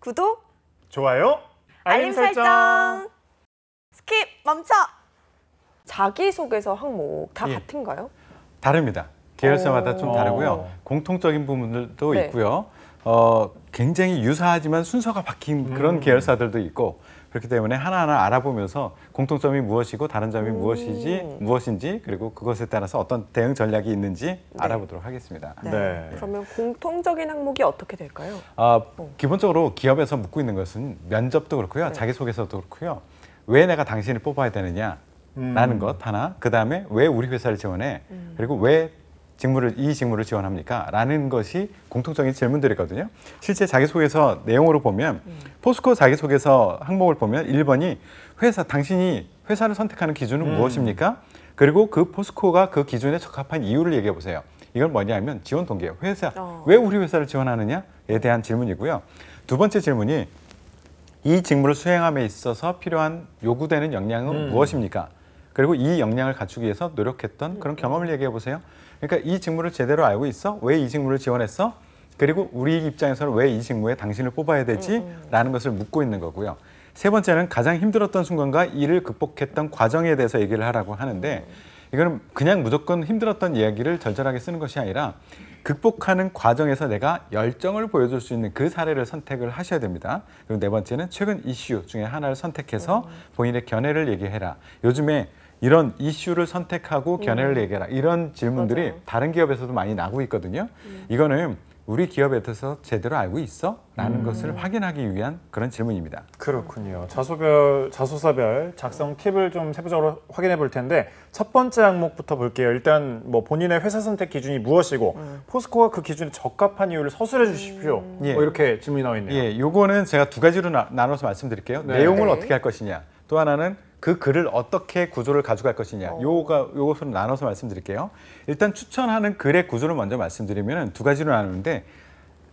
구독, 좋아요, 알림, 설정. 스킵, 멈춰. 자기소개서 항목 다 예. 같은가요? 다릅니다. 계열사마다 좀 다르고요. 공통적인 부분들도 네. 있고요. 어, 굉장히 유사하지만 순서가 바뀐 음. 그런 계열사들도 있고 그렇기 때문에 하나하나 알아보면서 공통점이 무엇이고 다른 점이 음. 무엇이지 무엇인지 그리고 그것에 따라서 어떤 대응 전략이 있는지 네. 알아보도록 하겠습니다. 네. 네. 그러면 공통적인 항목이 어떻게 될까요? 아, 어. 기본적으로 기업에서 묻고 있는 것은 면접도 그렇고요. 네. 자기소개서도 그렇고요. 왜 내가 당신을 뽑아야 되느냐? 라는 음. 것 하나, 그 다음에 왜 우리 회사를 지원해, 음. 그리고 왜 직무를 이 직무를 지원합니까? 라는 것이 공통적인 질문들이거든요. 실제 자기소개서 내용으로 보면 음. 포스코 자기소개서 항목을 보면 1번이 회사 당신이 회사를 선택하는 기준은 음. 무엇입니까? 그리고 그 포스코가 그 기준에 적합한 이유를 얘기해 보세요. 이건 뭐냐면 지원 동기예요. 회사 어. 왜 우리 회사를 지원하느냐에 대한 질문이고요. 두 번째 질문이 이 직무를 수행함에 있어서 필요한 요구되는 역량은 음. 무엇입니까? 그리고 이 역량을 갖추기 위해서 노력했던 그런 음. 경험을 얘기해 보세요. 그러니까 이 직무를 제대로 알고 있어? 왜 이 직무를 지원했어? 그리고 우리 입장에서는 왜 이 직무에 당신을 뽑아야 되지? 음, 음. 라는 것을 묻고 있는 거고요. 세 번째는 가장 힘들었던 순간과 이를 극복했던 과정에 대해서 얘기를 하라고 하는데 음. 이거는 그냥 무조건 힘들었던 이야기를 절절하게 쓰는 것이 아니라 극복하는 과정에서 내가 열정을 보여줄 수 있는 그 사례를 선택을 하셔야 됩니다. 그리고 네 번째는 최근 이슈 중에 하나를 선택해서 본인의 견해를 얘기해라. 요즘에 이런 이슈를 선택하고 음. 견해를 음. 얘기하라 이런 질문들이 맞아요. 다른 기업에서도 많이 나고 오 있거든요. 음. 이거는 우리 기업에 대해서 제대로 알고 있어? 라는 음. 것을 확인하기 위한 그런 질문입니다. 그렇군요. 자소별, 자소서별 작성 팁을 좀 세부적으로 확인해 볼 텐데 첫 번째 항목부터 볼게요. 일단 뭐 본인의 회사 선택 기준이 무엇이고 음. 포스코가 그 기준에 적합한 이유를 서술해 주십시오. 음. 뭐 이렇게 질문이 나와 있네요. 예, 요거는 제가 두 가지로 나, 눠서 말씀드릴게요. 네. 내용을 네. 어떻게 할 것이냐. 또 하나는 그 글을 어떻게 구조를 가져갈 것이냐 어. 요가 요것은 나눠서 말씀드릴게요. 일단 추천하는 글의 구조를 먼저 말씀드리면 두 가지로 나누는데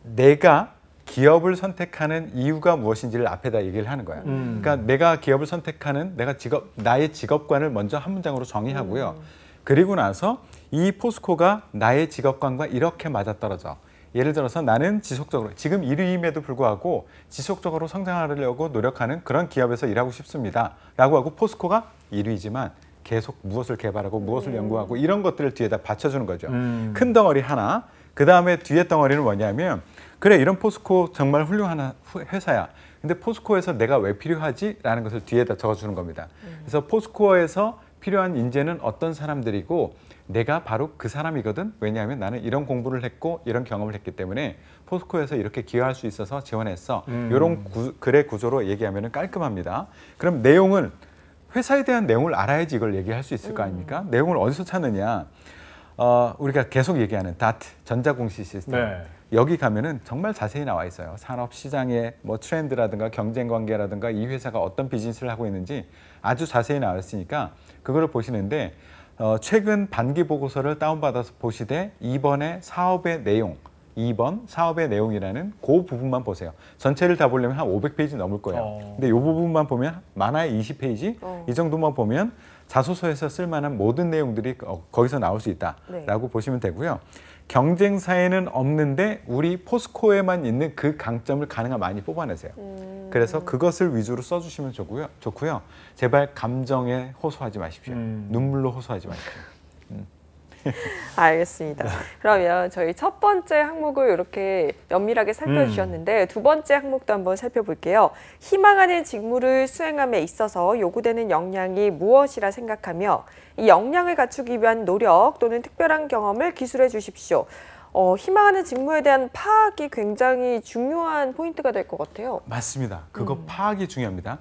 내가 기업을 선택하는 이유가 무엇인지를 앞에다 얘기를 하는 거야. 음. 그러니까 내가 기업을 선택하는 내가 직업 나의 직업관을 먼저 한 문장으로 정의하고요. 음. 그리고 나서 이 포스코가 나의 직업관과 이렇게 맞아떨어져. 예를 들어서 나는 지속적으로 지금 1위임에도 불구하고 지속적으로 성장하려고 노력하는 그런 기업에서 일하고 싶습니다. 라고 하고 포스코가 1위지만 계속 무엇을 개발하고 무엇을 음. 연구하고 이런 것들을 뒤에다 받쳐주는 거죠. 음. 큰 덩어리 하나. 그 다음에 뒤에 덩어리는 뭐냐면 그래 이런 포스코 정말 훌륭한 회사야. 근데 포스코에서 내가 왜 필요하지? 라는 것을 뒤에다 적어주는 겁니다. 음. 그래서 포스코에서 필요한 인재는 어떤 사람들이고 내가 바로 그 사람이거든. 왜냐하면 나는 이런 공부를 했고 이런 경험을 했기 때문에 포스코에서 이렇게 기여할 수 있어서 지원했어. 음. 이런 구, 글의 구조로 얘기하면 깔끔합니다. 그럼 내용은 회사에 대한 내용을 알아야지 이걸 얘기할 수 있을 거 음. 아닙니까? 음. 내용을 어디서 찾느냐? 어, 우리가 계속 얘기하는 다트 전자공시 시스템. 네. 여기 가면은 정말 자세히 나와 있어요. 산업 시장의 뭐 트렌드라든가 경쟁 관계라든가 이 회사가 어떤 비즈니스를 하고 있는지 아주 자세히 나와 있으니까 그거를 보시는데 어, 최근 반기 보고서를 다운받아서 보시되 이번에 사업의 내용 2번 사업의 내용이라는 그 부분만 보세요. 전체를 다 보려면 한 500페이지 넘을 거예요. 어. 근데 이 부분만 보면 만화에 20페이지 어. 이 정도만 보면 자소서에서 쓸 만한 모든 내용들이 거기서 나올 수 있다라고 네. 보시면 되고요. 경쟁 사회는 없는데 우리 포스코에만 있는 그 강점을 가능한 많이 뽑아내세요. 음. 그래서 그것을 위주로 써주시면 좋고요. 좋고요. 제발 감정에 호소하지 마십시오. 음. 눈물로 호소하지 마십시오. 알겠습니다. 네. 그러면 저희 첫 번째 항목을 이렇게 면밀하게 살펴주셨는데 음. 두 번째 항목도 한번 살펴볼게요. 희망하는 직무를 수행함에 있어서 요구되는 역량이 무엇이라 생각하며 이 역량을 갖추기 위한 노력 또는 특별한 경험을 기술해 주십시오. 어, 희망하는 직무에 대한 파악이 굉장히 중요한 포인트가 될 것 같아요. 맞습니다. 그거 음. 파악이 중요합니다.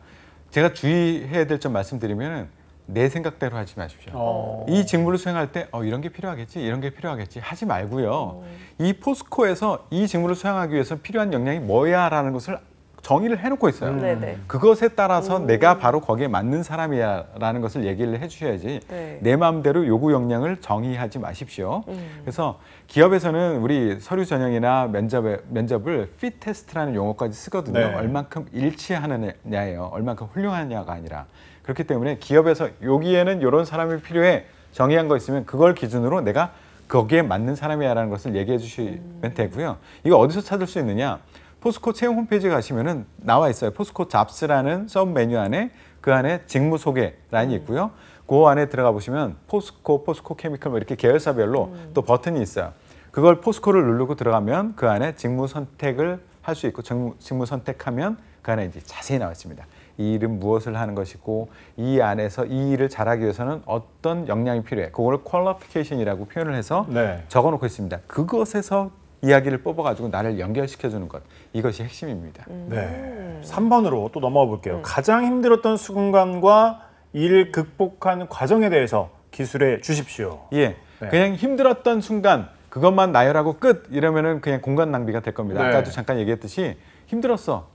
제가 주의해야 될 점 말씀드리면은 내 생각대로 하지 마십시오. 어. 이 직무를 수행할 때 어, 이런 게 필요하겠지, 이런 게 필요하겠지 하지 말고요. 어. 이 포스코에서 이 직무를 수행하기 위해서 필요한 역량이 뭐야라는 것을 정의를 해놓고 있어요. 음. 그것에 따라서 음. 내가 바로 거기에 맞는 사람이야라는 것을 얘기를 해주셔야지 네. 내 마음대로 요구 역량을 정의하지 마십시오. 음. 그래서 기업에서는 우리 서류 전형이나 면접에, 면접을 f 테스트라는 용어까지 쓰거든요. 네. 얼만큼 일치하느냐예요. 얼만큼 훌륭하냐가 느 아니라. 그렇기 때문에 기업에서 여기에는 이런 사람이 필요해 정의한 거 있으면 그걸 기준으로 내가 거기에 맞는 사람이야라는 것을 얘기해 주시면 음. 되고요. 이거 어디서 찾을 수 있느냐? 포스코 채용 홈페이지 가시면은 나와 있어요. 포스코 잡스라는 썸 메뉴 안에 그 안에 직무 소개 라인이 음. 있고요. 그 안에 들어가 보시면 포스코, 포스코 케미컬 뭐 이렇게 계열사별로 음. 또 버튼이 있어요. 그걸 포스코를 누르고 들어가면 그 안에 직무 선택을 할 수 있고 직무, 직무 선택하면 그 안에 이제 자세히 나와 있습니다. 이 일은 무엇을 하는 것이고 이 안에서 이 일을 잘하기 위해서는 어떤 역량이 필요해. 그거를 퀄리피케이션이라고 표현을 해서 네. 적어놓고 있습니다. 그것에서 이야기를 뽑아가지고 나를 연결시켜주는 것 이것이 핵심입니다. 음. 네, 3번으로 또 넘어가 볼게요. 음. 가장 힘들었던 순간과 일 극복한 과정에 대해서 기술해 주십시오. 예, 네. 그냥 힘들었던 순간 그것만 나열하고 끝 이러면은 그냥 공간 낭비가 될 겁니다. 네. 아까도 잠깐 얘기했듯이 힘들었어.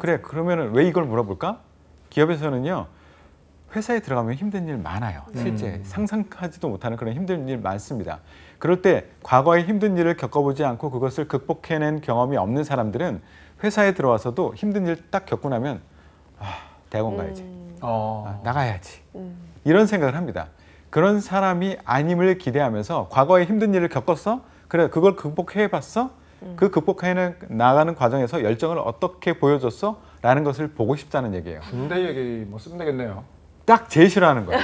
그래 그러면은 왜 이걸 물어볼까? 기업에서는요 회사에 들어가면 힘든 일 많아요. 음. 실제 음. 상상하지도 못하는 그런 힘든 일 많습니다. 그럴 때과거에 힘든 일을 겪어보지 않고 그것을 극복해낸 경험이 없는 사람들은 회사에 들어와서도 힘든 일 딱 겪고 나면 아, 대학원 가야지, 음. 어. 아, 나가야지 음. 이런 생각을 합니다. 그런 사람이 아님을 기대하면서 과거에 힘든 일을 겪었어? 그래 그걸 극복해봤어? 음. 그 극복해 나가는 과정에서 열정을 어떻게 보여줬어? 라는 것을 보고 싶다는 얘기예요. 군대 얘기 뭐 쓰면 되겠네요. 딱 제일 싫어하는 거예요.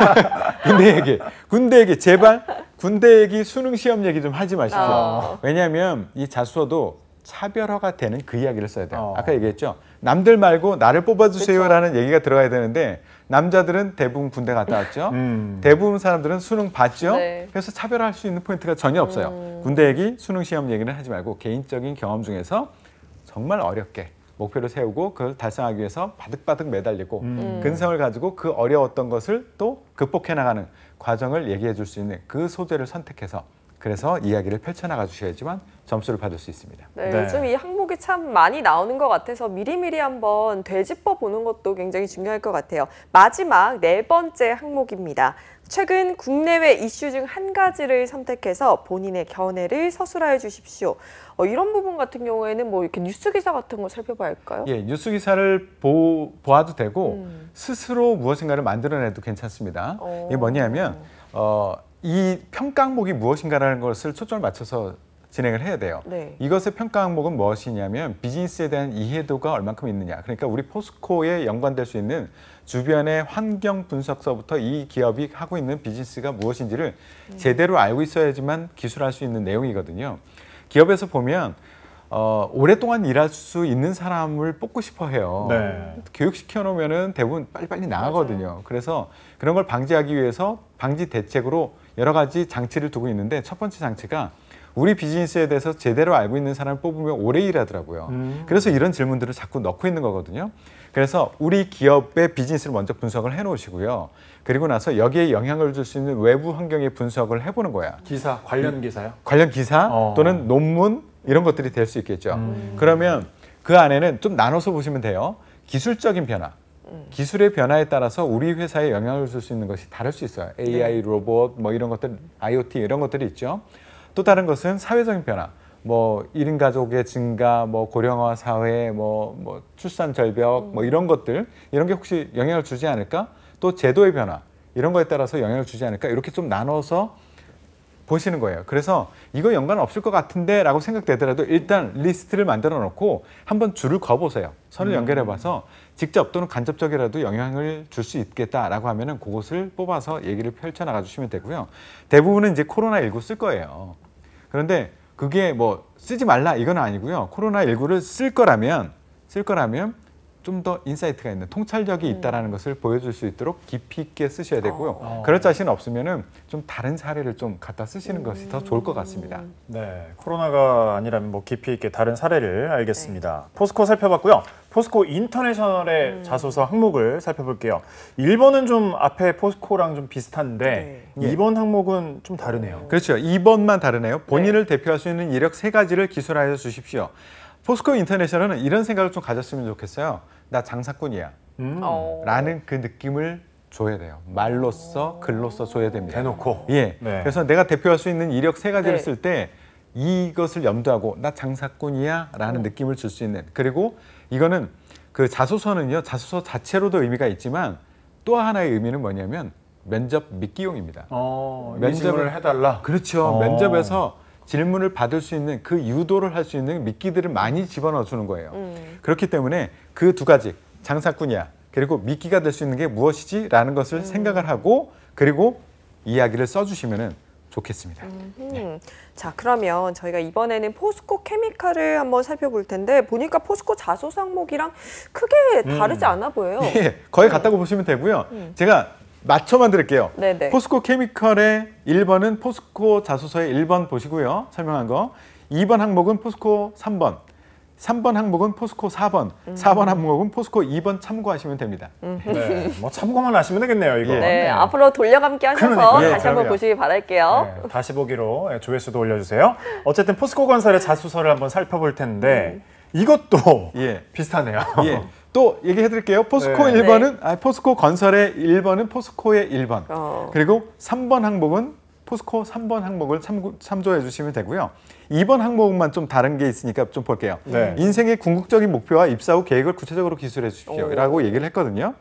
군대 얘기. 군대 얘기. 제발 군대 얘기, 수능 시험 얘기 좀 하지 마십시오. 어. 왜냐하면 이 자수어도 차별화가 되는 그 이야기를 써야 돼요. 어. 아까 얘기했죠. 남들 말고 나를 뽑아주세요라는 얘기가 들어가야 되는데 남자들은 대부분 군대 갔다 왔죠. 음. 대부분 사람들은 수능 봤죠. 네. 그래서 차별화할 수 있는 포인트가 전혀 없어요. 음. 군대 얘기, 수능 시험 얘기는 하지 말고 개인적인 경험 중에서 정말 어렵게 목표를 세우고 그걸 달성하기 위해서 바득바득 매달리고 음. 음. 근성을 가지고 그 어려웠던 것을 또 극복해 나가는 과정을 얘기해 줄 수 있는 그 소재를 선택해서 그래서 이야기를 펼쳐나가 주셔야지만 점수를 받을 수 있습니다. 네, 네. 요즘 이 항목이 참 많이 나오는 것 같아서 미리미리 한번 되짚어 보는 것도 굉장히 중요할 것 같아요. 마지막 네 번째 항목입니다. 최근 국내외 이슈 중 한 가지를 선택해서 본인의 견해를 서술하여 주십시오. 어, 이런 부분 같은 경우에는 뭐 이렇게 뉴스 기사 같은 거 살펴봐야 할까요? 예, 뉴스 기사를 보, 아도 되고 음. 스스로 무엇인가를 만들어내도 괜찮습니다. 어... 이게 뭐냐면 어, 이 평가 항목이 무엇인가라는 것을 초점을 맞춰서 진행을 해야 돼요. 네. 이것의 평가 항목은 무엇이냐면 비즈니스에 대한 이해도가 얼만큼 있느냐. 그러니까 우리 포스코에 연관될 수 있는 주변의 환경 분석서부터 이 기업이 하고 있는 비즈니스가 무엇인지를 음. 제대로 알고 있어야지만 기술할 수 있는 내용이거든요. 기업에서 보면 어, 오랫동안 일할 수 있는 사람을 뽑고 싶어 해요. 네. 교육시켜 놓으면 대부분 빨리빨리 나가거든요. 맞아요. 그래서 그런 걸 방지하기 위해서 방지 대책으로 여러 가지 장치를 두고 있는데 첫 번째 장치가 우리 비즈니스에 대해서 제대로 알고 있는 사람을 뽑으면 오래 일하더라고요. 음. 그래서 이런 질문들을 자꾸 넣고 있는 거거든요. 그래서 우리 기업의 비즈니스를 먼저 분석을 해 놓으시고요. 그리고 나서 여기에 영향을 줄 수 있는 외부 환경의 분석을 해보는 거야. 기사, 관련 기사요? 관련 기사 어. 또는 논문 이런 것들이 될 수 있겠죠. 음. 그러면 그 안에는 좀 나눠서 보시면 돼요. 기술적인 변화, 기술의 변화에 따라서 우리 회사에 영향을 줄 수 있는 것이 다를 수 있어요. 네. AI, 로봇, 뭐 이런 것들, IoT 이런 것들이 있죠. 또 다른 것은 사회적인 변화. 뭐 1인 가족의 증가, 뭐 고령화 사회, 뭐, 뭐 출산 절벽, 뭐 음. 이런 것들, 이런 게 혹시 영향을 주지 않을까? 또 제도의 변화, 이런 거에 따라서 영향을 주지 않을까? 이렇게 좀 나눠서 보시는 거예요. 그래서 이거 연관 없을 것 같은데 라고 생각되더라도 일단 리스트를 만들어 놓고 한번 줄을 거보세요. 선을 음. 연결해 봐서 직접 또는 간접적이라도 영향을 줄 수 있겠다라고 하면은 그것을 뽑아서 얘기를 펼쳐나가 주시면 되고요. 대부분은 이제 코로나19 쓸 거예요. 그런데 그게 뭐 쓰지 말라 이건 아니고요. 코로나19를 쓸 거라면 쓸 거라면 좀더 인사이트가 있는 통찰력이 음. 있다라는 것을 보여줄 수 있도록 깊이 있게 쓰셔야 되고요. 어. 어. 그럴 자신 없으면좀 다른 사례를 좀 갖다 쓰시는 것이 더 좋을 것 음. 같습니다. 네, 코로나가 아니라면 뭐 깊이 있게 다른 사례를 알겠습니다. 네. 포스코 살펴봤고요. 포스코 인터내셔널의 음. 자소서 항목을 살펴볼게요. 1번은 좀 앞에 포스코랑 좀 비슷한데 네. 2번 예. 항목은 좀 다르네요. 네. 그렇죠. 2번만 다르네요. 본인을 네. 대표할 수 있는 이력 세 가지를 기술하여 주십시오. 포스코 인터내셔널은 이런 생각을 좀 가졌으면 좋겠어요. 나 장사꾼이야 음. 어. 라는 그 느낌을 줘야 돼요. 말로써 어. 글로써 줘야 됩니다. 대놓고. 예. 네. 그래서 내가 대표할 수 있는 이력 세 가지를 네. 쓸때 이것을 염두하고 나 장사꾼이야라는 음. 어. 느낌을 줄 수 있는 그리고 이거는 그 자소서는요 자소서 자체로도 의미가 있지만 또 하나의 의미는 뭐냐면 면접 미끼용입니다. 어, 면접을 해달라. 그렇죠. 어. 면접에서 질문을 받을 수 있는 그 유도를 할 수 있는 미끼들을 많이 집어넣어 주는 거예요. 음. 그렇기 때문에 그 두 가지 장사꾼이야 그리고 미끼가 될 수 있는 게 무엇이지라는 것을 음. 생각을 하고 그리고 이야기를 써주시면 좋겠습니다. 음, 네. 자 그러면 저희가 이번에는 포스코 케미칼을 한번 살펴볼 텐데 보니까 포스코 자소 상목이랑 크게 음. 다르지 음. 않아 보여요. 예, 거의 음. 같다고 보시면 되고요. 제가 맞춰만 들게요 네네. 포스코 케미컬의 1번은 포스코 자소서의 1번 보시고요. 설명한 거. 2번 항목은 포스코 3번. 3번 항목은 포스코 4번, 음. 4번 항목은 포스코 2번 참고하시면 됩니다. 음. 네, 뭐 참고만 하시면 되겠네요, 이거. 예. 네, 네. 앞으로 돌려감기 하셔서 그러니 예, 다시 네, 한번 보시기 바랄게요. 네, 다시 보기로 예, 조회수도 올려주세요. 어쨌든 포스코 건설의 자소서를 한번 살펴볼 텐데 음. 이것도 예. 비슷하네요. 예. 또 얘기해 드릴게요. 포스코 네. 1번은 네. 아, 포스코 건설의 1번은 포스코의 1번. 어. 그리고 3번 항목은 포스코 3번 항목을 참, 조해 주시면 되고요. 2번 항목만 좀 다른 게 있으니까 좀 볼게요. 네. 인생의 궁극적인 목표와 입사 후 계획을 구체적으로 기술해 주십시오라고 얘기를 했거든요.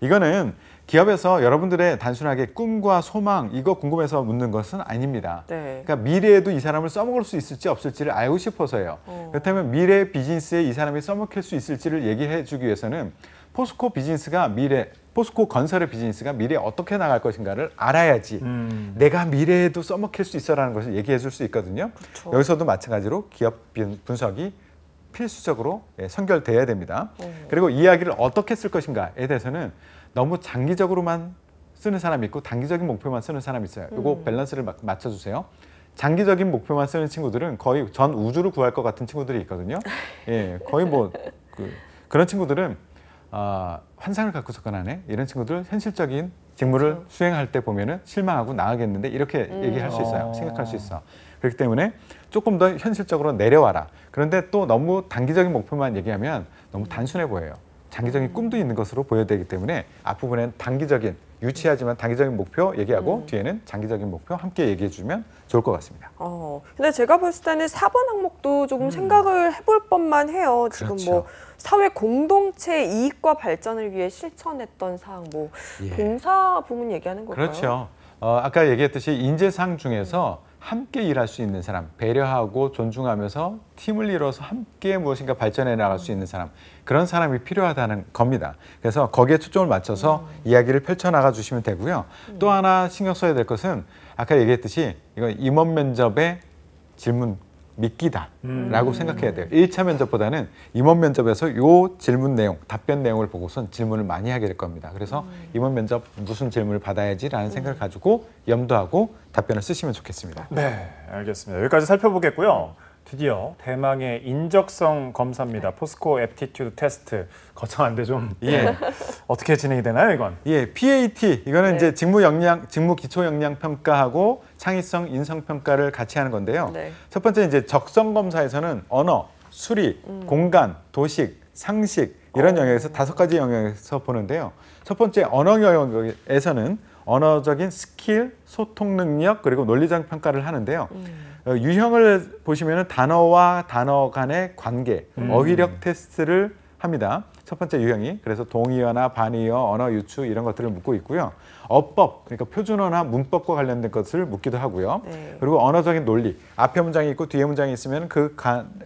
이거는 기업에서 여러분들의 단순하게 꿈과 소망 이거 궁금해서 묻는 것은 아닙니다. 네. 그러니까 미래에도 이 사람을 써먹을 수 있을지 없을지를 알고 싶어서요. 어. 그렇다면 미래 비즈니스에 이 사람이 써먹힐 수 있을지를 얘기해 주기 위해서는 포스코 비즈니스가 미래 포스코 건설의 비즈니스가 미래에 어떻게 나갈 것인가를 알아야지 음. 내가 미래에도 써먹힐 수 있어라는 것을 얘기해 줄 수 있거든요. 그쵸. 여기서도 마찬가지로 기업 분석이 필수적으로 예, 선결돼야 됩니다. 오. 어. 그리고 이야기를 어떻게 쓸 것인가에 대해서는 너무 장기적으로만 쓰는 사람이 있고 단기적인 목표만 쓰는 사람이 있어요. 이거 음. 밸런스를 맞춰주세요. 장기적인 목표만 쓰는 친구들은 거의 전 우주를 구할 것 같은 친구들이 있거든요. 예, 거의 뭐 그, 그런 친구들은 아, 환상을 갖고 접근하네 이런 친구들 현실적인 직무를 그렇죠. 수행할 때 보면은 실망하고 나가겠는데 이렇게 음. 얘기할 수 있어요. 생각할 수 어. 있어. 그렇기 때문에 조금 더 현실적으로 내려와라. 그런데 또 너무 단기적인 목표만 얘기하면 너무 단순해 보여요. 장기적인 꿈도 있는 것으로 보여되기 야 때문에 앞부분엔 단기적인 유치하지만 단기적인 목표 얘기하고 음. 뒤에는 장기적인 목표 함께 얘기해 주면 좋을 것 같습니다. 어, 근데 제가 봤을 때는 4번 항목도 조금 음. 생각을 해볼 법만 해요. 지금 뭐 그렇죠. 뭐 사회 공동체 이익과 발전을 위해 실천했던 사항, 뭐 예. 봉사 부문 얘기하는 거예 그렇죠. 어, 아까 얘기했듯이 인재상 중에서 함께 일할 수 있는 사람, 배려하고 존중하면서 팀을 이뤄서 함께 무엇인가 발전해 나갈 수 있는 사람, 그런 사람이 필요하다는 겁니다. 그래서 거기에 초점을 맞춰서 음. 이야기를 펼쳐나가 주시면 되고요. 음. 또 하나 신경 써야 될 것은 아까 얘기했듯이 이거 임원 면접의 질문 미끼다라고 음. 생각해야 돼요. 1차 면접보다는 임원 면접에서 요 질문 내용, 답변 내용을 보고선 질문을 많이 하게 될 겁니다. 그래서 음. 임원 면접 무슨 질문을 받아야지라는 생각을 음. 가지고 염두하고 답변을 쓰시면 좋겠습니다. 네, 알겠습니다. 여기까지 살펴보겠고요. 드디어 대망의 인적성 검사입니다. 네. 포스코 앱티튜드 테스트 거창한데 좀 예. 네. 어떻게 진행이 되나요 이건? 예, PAT 이거는 네. 이제 직무 역량, 직무 기초 역량 평가하고 창의성 인성 평가를 같이 하는 건데요. 네. 첫 번째 이제 적성 검사에서는 언어, 수리, 음. 공간, 도식, 상식 이런 어. 영역에서 다섯 가지 영역에서 보는데요. 첫 번째 언어 영역에서는 언어적인 스킬, 소통 능력 그리고 논리적 평가를 하는데요. 음. 어, 유형을 보시면 단어와 단어 간의 관계, 음. 어휘력 테스트를 합니다. 첫 번째 유형이 그래서 동의어나 반의어, 언어 유추 이런 것들을 묻고 있고요. 어법 그러니까 표준어나 문법과 관련된 것을 묻기도 하고요. 네. 그리고 언어적인 논리 앞에 문장이 있고 뒤에 문장이 있으면 그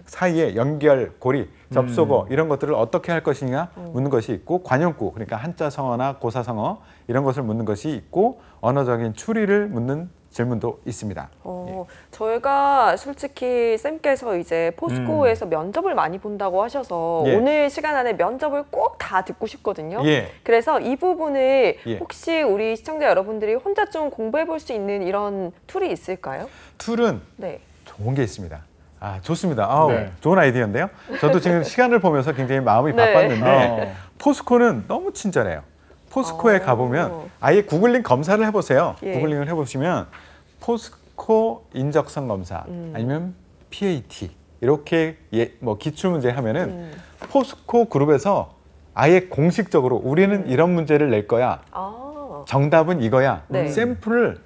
사이에 연결 고리 접속어 음. 이런 것들을 어떻게 할 것이냐 음. 묻는 것이 있고 관용구 그러니까 한자 성어나 고사 성어 이런 것을 묻는 것이 있고 언어적인 추리를 묻는 질문도 있습니다. 어, 예. 저희가 솔직히 쌤께서 이제 포스코에서 음. 면접을 많이 본다고 하셔서 예. 오늘 시간 안에 면접을 꼭 다 듣고 싶거든요. 예. 그래서 이 부분을 예. 혹시 우리 시청자 여러분들이 혼자 좀 공부해 볼 수 있는 이런 툴이 있을까요? 툴은 네. 좋은 게 있습니다. 아 좋습니다. 아우, 네. 좋은 아이디어인데요. 저도 지금 시간을 보면서 굉장히 마음이 네. 바빴는데 어. 포스코는 너무 친절해요. 포스코에 어. 가보면 아예 구글링 검사를 해보세요. 예. 구글링을 해보시면 포스코 인적성 검사 음. 아니면 PAT 이렇게 예, 뭐 기출 문제 하면은 음. 포스코 그룹에서 아예 공식적으로 우리는 음. 이런 문제를 낼 거야. 아. 정답은 이거야. 네. 샘플을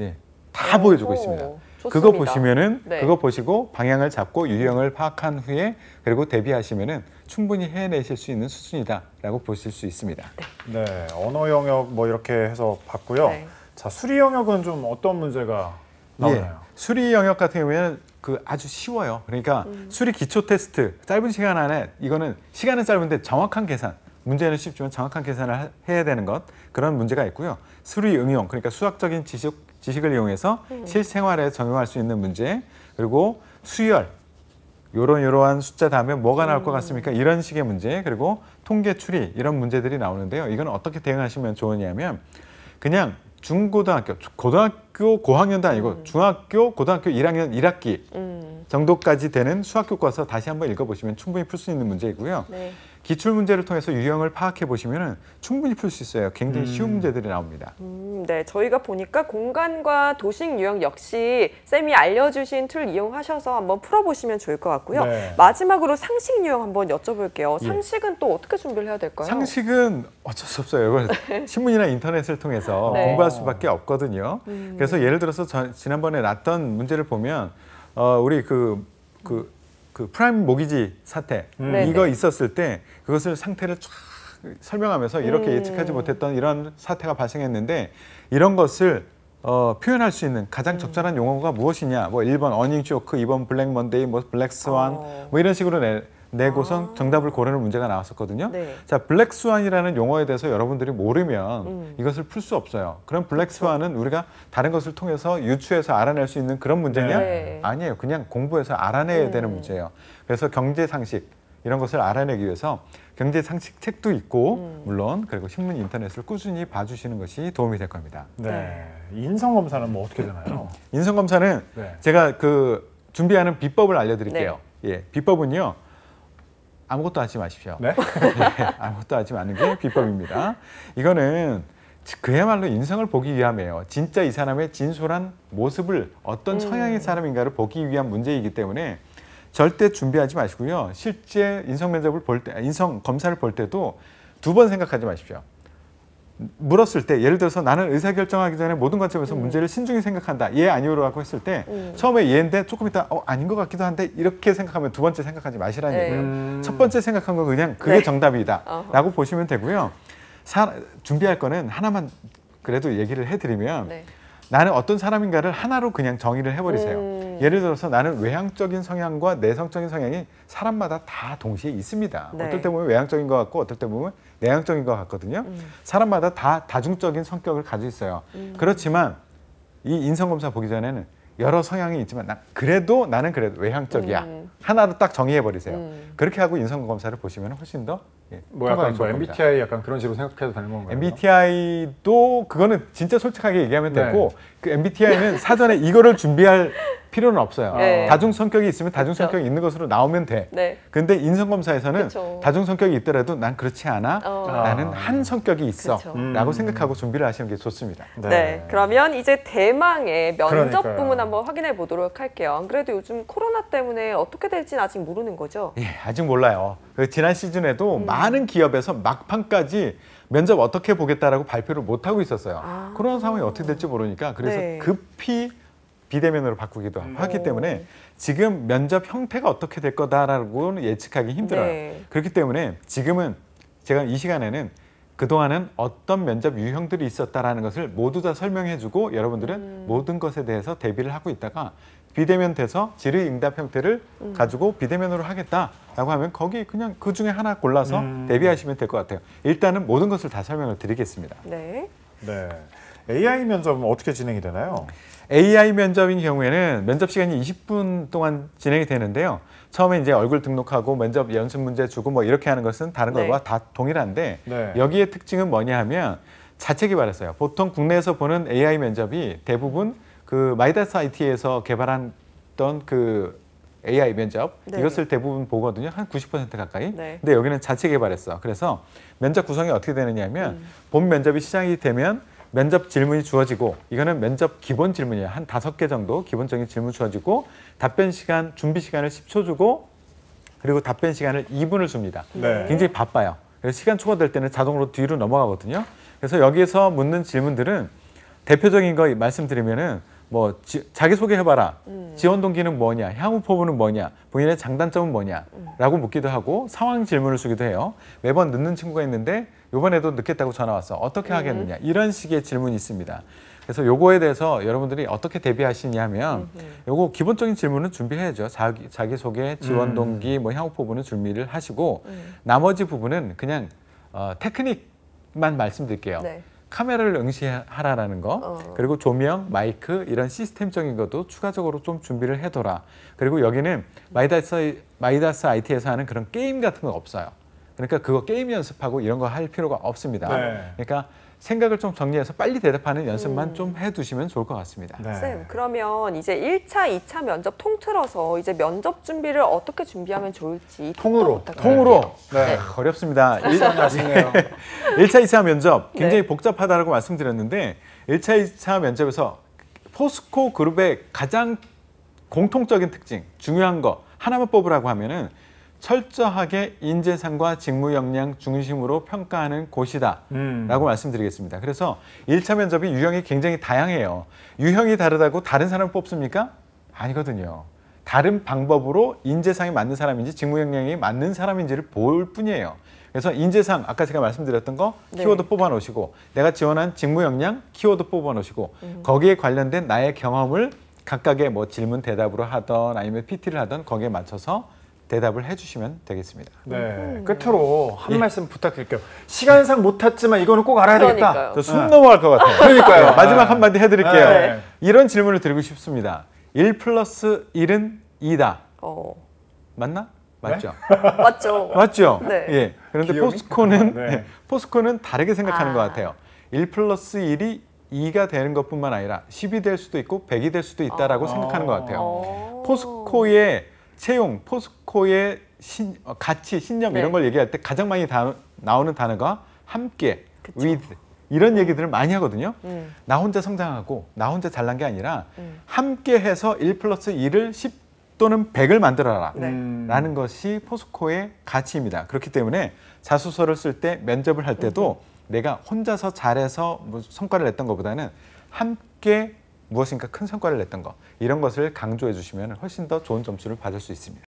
예, 다 오. 보여주고 있습니다. 좋습니다. 그거 보시면은 네. 그거 보시고 방향을 잡고 유형을 파악한 후에 그리고 대비하시면은 충분히 해내실 수 있는 수준이다라고 보실 수 있습니다. 네. 네, 언어 영역 뭐 이렇게 해서 봤고요. 네. 자, 수리 영역은 좀 어떤 문제가 나오나요? 예, 수리 영역 같은 경우에는 그 아주 쉬워요. 그러니까 음. 수리 기초 테스트 짧은 시간 안에 이거는 시간은 짧은데 정확한 계산 문제는 쉽지만 정확한 계산을 하, 해야 되는 것 그런 문제가 있고요. 수리 응용 그러니까 수학적인 지식 지식을 이용해서 음. 실생활에 적용할 수 있는 문제 그리고 수열 요런 요러한 숫자 다음에 뭐가 나올 것 음. 같습니까? 이런 식의 문제 그리고 통계 추리 이런 문제들이 나오는데요. 이건 어떻게 대응하시면 좋으냐면 그냥 중고등학교 고등학교 중학교 고학년도 아니고 음. 중학교 고등학교 1학년 1학기 음. 정도까지 되는 수학 교과서 다시 한번 읽어보시면 충분히 풀 수 있는 문제이고요. 네. 기출 문제를 통해서 유형을 파악해 보시면 충분히 풀 수 있어요. 굉장히 쉬운 음. 문제들이 나옵니다. 음, 네, 저희가 보니까 공간과 도식 유형 역시 쌤이 알려주신 툴 이용하셔서 한번 풀어보시면 좋을 것 같고요. 네. 마지막으로 상식 유형 한번 여쭤볼게요. 예. 상식은 예. 또 어떻게 준비를 해야 될까요? 상식은 어쩔 수 없어요. 이걸 신문이나 인터넷을 통해서 네. 공부할 수밖에 없거든요. 음. 그래서 예를 들어서 저, 지난번에 났던 문제를 보면 어, 우리 그, 그, 그 프라임 모기지 사태 음. 네. 이거 있었을 때 그것을 상태를 쫙 설명하면서 이렇게 음. 예측하지 못했던 이런 사태가 발생했는데 이런 것을 어, 표현할 수 있는 가장 음. 적절한 용어가 무엇이냐 뭐 1번 어닝 쇼크 2번 블랙 먼데이 뭐 블랙 스완 어. 뭐 이런 식으로 내, 내고선 아. 정답을 고르는 문제가 나왔었거든요. 네. 자, 블랙스완이라는 용어에 대해서 여러분들이 모르면 음. 이것을 풀 수 없어요. 그럼 블랙스완은 우리가 다른 것을 통해서 유추해서 알아낼 수 있는 그런 문제냐? 네. 아니에요. 그냥 공부해서 알아내야 음. 되는 문제예요. 그래서 경제 상식 이런 것을 알아내기 위해서 경제 상식 책도 있고 음. 물론 그리고 신문 인터넷을 꾸준히 봐주시는 것이 도움이 될 겁니다. 네. 네. 인성 검사는 뭐 어떻게 되나요? 인성 검사는 네. 제가 그 준비하는 비법을 알려드릴게요. 네. 예, 비법은요. 아무것도 하지 마십시오. 네? 네, 아무것도 하지 마는 게 비법입니다. 이거는 그야말로 인성을 보기 위함이에요. 진짜 이 사람의 진솔한 모습을 어떤 음. 성향의 사람인가를 보기 위한 문제이기 때문에 절대 준비하지 마시고요. 실제 인성 면접을 볼 때, 인성 검사를 볼 때도 두 번 생각하지 마십시오. 물었을 때 예를 들어서 나는 의사결정하기 전에 모든 관점에서 음. 문제를 신중히 생각한다 예 아니오라고 했을 때 음. 처음에 예인데 조금 있다 어 아닌 것 같기도 한데 이렇게 생각하면 두 번째 생각하지 마시라는 네. 얘기예요 음. 첫 번째 생각한 건 그냥 그게 네. 정답이다 어허. 라고 보시면 되고요 사, 준비할 거는 하나만 그래도 얘기를 해드리면 네. 나는 어떤 사람인가를 하나로 그냥 정의를 해버리세요. 음. 예를 들어서 나는 외향적인 성향과 내성적인 성향이 사람마다 다 동시에 있습니다. 네. 어떨 때 보면 외향적인 것 같고 어떨 때 보면 내향적인 것 같거든요. 음. 사람마다 다 다중적인 성격을 가지고 있어요. 음. 그렇지만 이 인성검사 보기 전에는 여러 성향이 있지만 나, 그래도 나는 그래도 외향적이야. 음. 하나로 딱 정의해 버리세요. 음. 그렇게 하고 인성검사를 보시면 훨씬 더 예. 뭐 약간 뭐 MBTI 약간 그런 식으로 생각해도 되는 건가요? MBTI도 그거는 진짜 솔직하게 얘기하면 되고 네. 그 MBTI는 사전에 이거를 준비할 필요는 없어요. 아. 네. 다중 성격이 있으면 다중 그렇죠. 성격이 있는 것으로 나오면 돼. 네. 근데 인성 검사에서는 다중 성격이 있더라도 난 그렇지 않아. 어. 나는 한 성격이 있어라고 음. 생각하고 준비를 하시는 게 좋습니다. 네. 네. 그러면 이제 대망의 면접 그러니까요. 부문 한번 확인해 보도록 할게요. 그래도 요즘 코로나 때문에 어떻게 될지는 아직 모르는 거죠? 예, 아직 몰라요. 그 지난 시즌에도 음. 많은 기업에서 막판까지 면접 어떻게 보겠다라고 발표를 못 하고 있었어요. 아. 그런 상황이 어떻게 될지 모르니까 그래서 네. 급히 비대면으로 바꾸기도 음. 하기 때문에 지금 면접 형태가 어떻게 될 거다라고는 예측하기 힘들어요. 네. 그렇기 때문에 지금은 제가 이 시간에는 그동안은 어떤 면접 유형들이 있었다라는 것을 모두 다 설명해주고 여러분들은 음. 모든 것에 대해서 대비를 하고 있다가 비대면 돼서 질의응답 형태를 음. 가지고 비대면으로 하겠다라고 하면 거기 그냥 그 중에 하나 골라서 음. 대비하시면 될 것 같아요. 일단은 모든 것을 다 설명을 드리겠습니다. 네. 네. AI 면접은 어떻게 진행이 되나요? AI 면접인 경우에는 면접 시간이 20분 동안 진행이 되는데요. 처음에 이제 얼굴 등록하고 면접 연습 문제 주고 뭐 이렇게 하는 것은 다른 네. 것과 네. 다 동일한데 네. 여기에 특징은 뭐냐 하면 자체 개발했어요. 보통 국내에서 보는 AI 면접이 대부분 그 마이다스 IT에서 개발했던 그 AI 면접 네. 이것을 대부분 보거든요. 한 90% 가까이. 네. 근데 여기는 자체 개발했어. 그래서 면접 구성이 어떻게 되느냐면 하 음. 본 면접이 시작이 되면 면접 질문이 주어지고 이거는 면접 기본 질문이에요. 한 다섯 개 정도 기본적인 질문 주어지고 답변 시간 준비 시간을 10초 주고 그리고 답변 시간을 2분을 줍니다. 네. 굉장히 바빠요. 그래서 시간 초과될 때는 자동으로 뒤로 넘어가거든요. 그래서 여기에서 묻는 질문들은 대표적인 거 말씀드리면은 뭐 지, 자기소개해봐라. 음. 지원 동기는 뭐냐? 향후 포부는 뭐냐? 본인의 장단점은 뭐냐? 음. 라고 묻기도 하고 상황 질문을 주기도 해요. 매번 늦는 친구가 있는데 요번에도 늦겠다고 전화 왔어. 어떻게 음. 하겠느냐? 이런 식의 질문이 있습니다. 그래서 요거에 대해서 여러분들이 어떻게 대비하시냐 하면 요거 기본적인 질문은 준비해야죠. 자기, 자기소개, 지원 음. 동기, 뭐 향후 포부는 준비를 하시고 음. 나머지 부분은 그냥 어, 테크닉만 말씀드릴게요. 네. 카메라를 응시하라라는 거 어. 그리고 조명, 마이크 이런 시스템적인 것도 추가적으로 좀 준비를 해둬라. 그리고 여기는 마이다스 마이다스 IT에서 하는 그런 게임 같은 건 없어요. 그러니까 그거 게임 연습하고 이런 거 할 필요가 없습니다. 네. 그러니까 생각을 좀 정리해서 빨리 대답하는 연습만 음. 좀 해두시면 좋을 것 같습니다. 네. 쌤, 그러면 이제 1차, 2차 면접 통틀어서 이제 면접 준비를 어떻게 준비하면 좋을지 통으로 통으로 네. 네. 어렵습니다. 1차, 아, 2차 면접 네. 굉장히 복잡하다라 말씀드렸는데 1차, 2차 면접에서 포스코 그룹의 가장 공통적인 특징, 중요한 거 하나만 뽑으라고 하면은 철저하게 인재상과 직무 역량 중심으로 평가하는 곳이다라고 음. 말씀드리겠습니다. 그래서 1차 면접이 유형이 굉장히 다양해요. 유형이 다르다고 다른 사람을 뽑습니까? 아니거든요. 다른 방법으로 인재상이 맞는 사람인지 직무 역량이 맞는 사람인지를 볼 뿐이에요. 그래서 인재상 아까 제가 말씀드렸던 거 네. 키워드 네. 뽑아 놓으시고 내가 지원한 직무 역량 키워드 뽑아 놓으시고 음. 거기에 관련된 나의 경험을 각각의 뭐 질문 대답으로 하던 아니면 PT를 하던 거기에 맞춰서 대답을 해주시면 되겠습니다. 네. 음. 끝으로 한 예. 말씀 부탁드릴게요. 시간상 못 탔지만 이거는 꼭 알아야 되겠다. 저숨 네. 넘어갈 것 같아요. 그러니까요. 네. 마지막 네. 한마디 해드릴게요. 네. 이런 질문을 드리고 싶습니다. 1 플러스 1은 2다. 어. 맞나? 맞죠. 네? 맞죠. 맞죠. 네. 예. 그런데 귀요미? 포스코는 네. 포스코는 다르게 생각하는 아. 것 같아요. 1 플러스 1이 2가 되는 것뿐만 아니라 10이 될 수도 있고 100이 될 수도 있다라고 아. 생각하는 것 같아요. 아. 포스코의 채용, 포스코의 신, 어, 가치, 신념 이런 네. 걸 얘기할 때 가장 많이 다, 나오는 단어가 함께, 그쵸. with 이런 얘기들을 많이 하거든요. 음. 나 혼자 성장하고 나 혼자 잘난 게 아니라 음. 함께 해서 1 플러스 2을10 또는 100을 만들어라 네. 음. 라는 것이 포스코의 가치입니다. 그렇기 때문에 자소서를 쓸 때 면접을 할 때도 음. 내가 혼자서 잘해서 뭐 성과를 냈던 것보다는 함께 무엇인가 큰 성과를 냈던 것 이런 것을 강조해 주시면 훨씬 더 좋은 점수를 받을 수 있습니다.